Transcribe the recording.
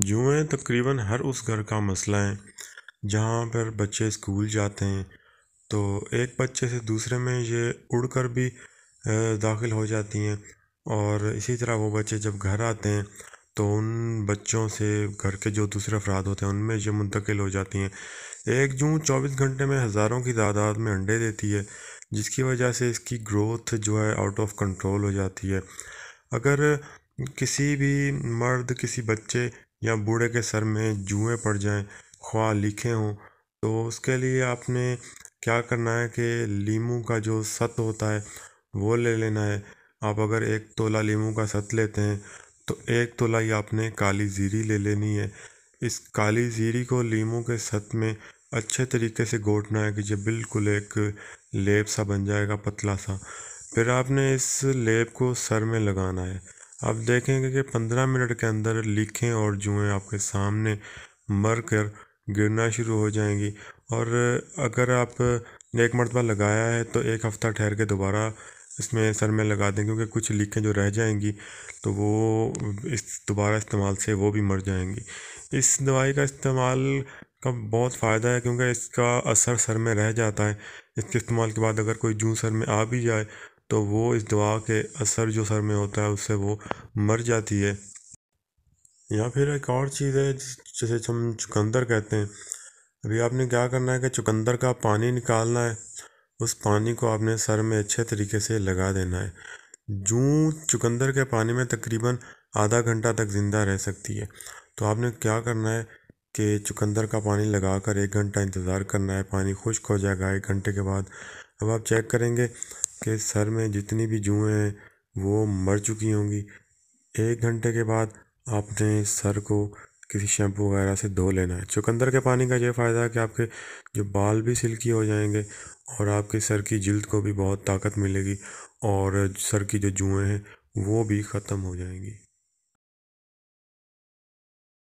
जुएँ तकरीबन हर उस घर का मसला है जहाँ पर बच्चे स्कूल जाते हैं तो एक बच्चे से दूसरे में ये उड़ कर भी दाखिल हो जाती हैं और इसी तरह वो बच्चे जब घर आते हैं तो उन बच्चों से घर के जो दूसरे अफराद होते हैं उनमें ये मुंतकिल हो जाती हैं एक जूँ चौबीस घंटे में हज़ारों की तादाद में अंडे देती है जिसकी वजह से इसकी ग्रोथ जो है आउट ऑफ कंट्रोल हो जाती है अगर किसी भी मर्द किसी बच्चे या बूढ़े के सर में जुएँ पड़ जाएँ ख्वा लिखे हों तो उसके लिए आपने क्या करना है कि लीमू का जो सत होता है वो ले लेना है आप अगर एक तोला लीमू का सत लेते हैं तो एक तोला ही आपने काली जीरी ले लेनी है इस काली जीरी को लीमू के सत में अच्छे तरीके से घोटना है कि जब बिल्कुल एक लेप सा बन जाएगा पतला सा फिर आपने इस लेप को सर में लगाना है आप देखेंगे कि पंद्रह मिनट के अंदर लीखें और जुएँ आपके सामने मर कर गिरना शुरू हो जाएंगी और अगर आप एक मरतबा लगाया है तो एक हफ़्ता ठहर के दोबारा इसमें सर में लगा दें क्योंकि कुछ लिखें जो रह जाएंगी तो वो इस दोबारा इस्तेमाल से वो भी मर जाएंगी इस दवाई का इस्तेमाल का बहुत फ़ायदा है क्योंकि इसका असर सर में रह जाता है इसके इस्तेमाल के बाद अगर कोई जूँ सर में आ भी जाए तो वो इस दवा के असर जो सर में होता है उससे वो मर जाती है या फिर एक और चीज़ है जिसे हम चुकंदर कहते हैं अभी आपने क्या करना है कि चुकंदर का पानी निकालना है उस पानी को आपने सर में अच्छे तरीके से लगा देना है जू चुकंदर के पानी में तकरीबन आधा घंटा तक ज़िंदा रह सकती है तो आपने क्या करना है कि चुकंदर का पानी लगा कर एक घंटा इंतज़ार करना है पानी खुश्क हो जाएगा एक घंटे के बाद अब आप चेक करेंगे के सर में जितनी भी जुएँ हैं वो मर चुकी होंगी एक घंटे के बाद आपने सर को किसी शैम्पू वगैरह से धो लेना है चुकंदर के पानी का ये फ़ायदा है कि आपके जो बाल भी सिल्की हो जाएंगे और आपके सर की जल्द को भी बहुत ताकत मिलेगी और सर की जो जुएँ हैं वो भी ख़त्म हो जाएंगी